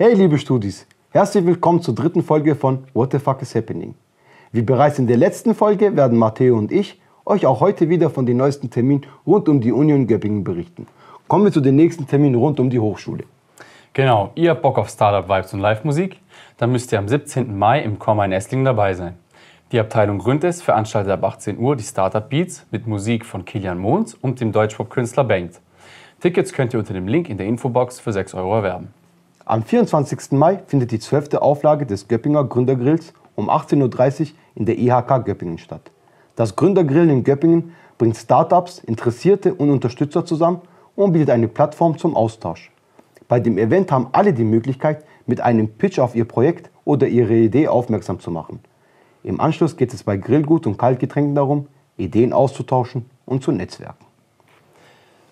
Hey liebe Studis, herzlich willkommen zur dritten Folge von What the fuck is happening? Wie bereits in der letzten Folge werden Matteo und ich euch auch heute wieder von den neuesten Terminen rund um die Union Göppingen berichten. Kommen wir zu den nächsten Terminen rund um die Hochschule. Genau, ihr habt Bock auf Startup Vibes und Live-Musik? Dann müsst ihr am 17. Mai im Komma in Esslingen dabei sein. Die Abteilung Gründes veranstaltet ab 18 Uhr die Startup Beats mit Musik von Kilian Mohns und dem Deutschpop-Künstler Bengt. Tickets könnt ihr unter dem Link in der Infobox für 6 Euro erwerben. Am 24. Mai findet die 12. Auflage des Göppinger Gründergrills um 18.30 Uhr in der IHK Göppingen statt. Das Gründergrillen in Göppingen bringt Startups, Interessierte und Unterstützer zusammen und bietet eine Plattform zum Austausch. Bei dem Event haben alle die Möglichkeit, mit einem Pitch auf ihr Projekt oder ihre Idee aufmerksam zu machen. Im Anschluss geht es bei Grillgut und Kaltgetränken darum, Ideen auszutauschen und zu netzwerken.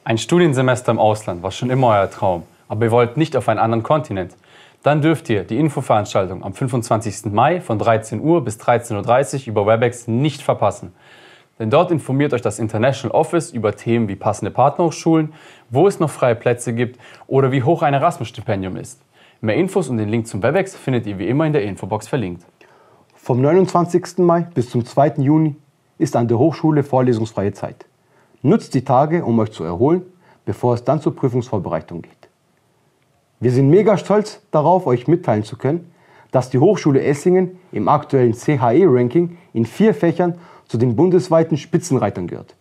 Ein Studiensemester im Ausland war schon immer euer Traum aber ihr wollt nicht auf einen anderen Kontinent, dann dürft ihr die Infoveranstaltung am 25. Mai von 13 Uhr bis 13.30 Uhr über WebEx nicht verpassen. Denn dort informiert euch das International Office über Themen wie passende Partnerhochschulen, wo es noch freie Plätze gibt oder wie hoch ein Erasmus-Stipendium ist. Mehr Infos und den Link zum WebEx findet ihr wie immer in der Infobox verlinkt. Vom 29. Mai bis zum 2. Juni ist an der Hochschule vorlesungsfreie Zeit. Nutzt die Tage, um euch zu erholen, bevor es dann zur Prüfungsvorbereitung geht. Wir sind mega stolz darauf, euch mitteilen zu können, dass die Hochschule Essingen im aktuellen CHE-Ranking in vier Fächern zu den bundesweiten Spitzenreitern gehört.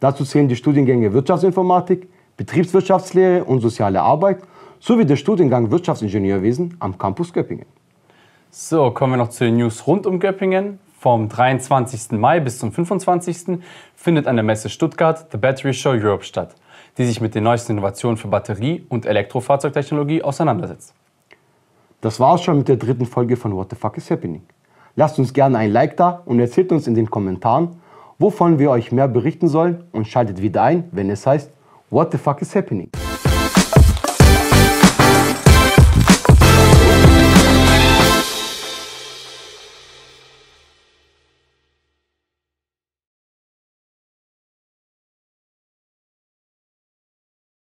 Dazu zählen die Studiengänge Wirtschaftsinformatik, Betriebswirtschaftslehre und soziale Arbeit sowie der Studiengang Wirtschaftsingenieurwesen am Campus Göppingen. So, kommen wir noch zu den News rund um Göppingen. Vom 23. Mai bis zum 25. findet an der Messe Stuttgart The Battery Show Europe statt die sich mit den neuesten Innovationen für Batterie- und Elektrofahrzeugtechnologie auseinandersetzt. Das war's schon mit der dritten Folge von What the Fuck is Happening. Lasst uns gerne ein Like da und erzählt uns in den Kommentaren, wovon wir euch mehr berichten sollen und schaltet wieder ein, wenn es heißt What the Fuck is Happening.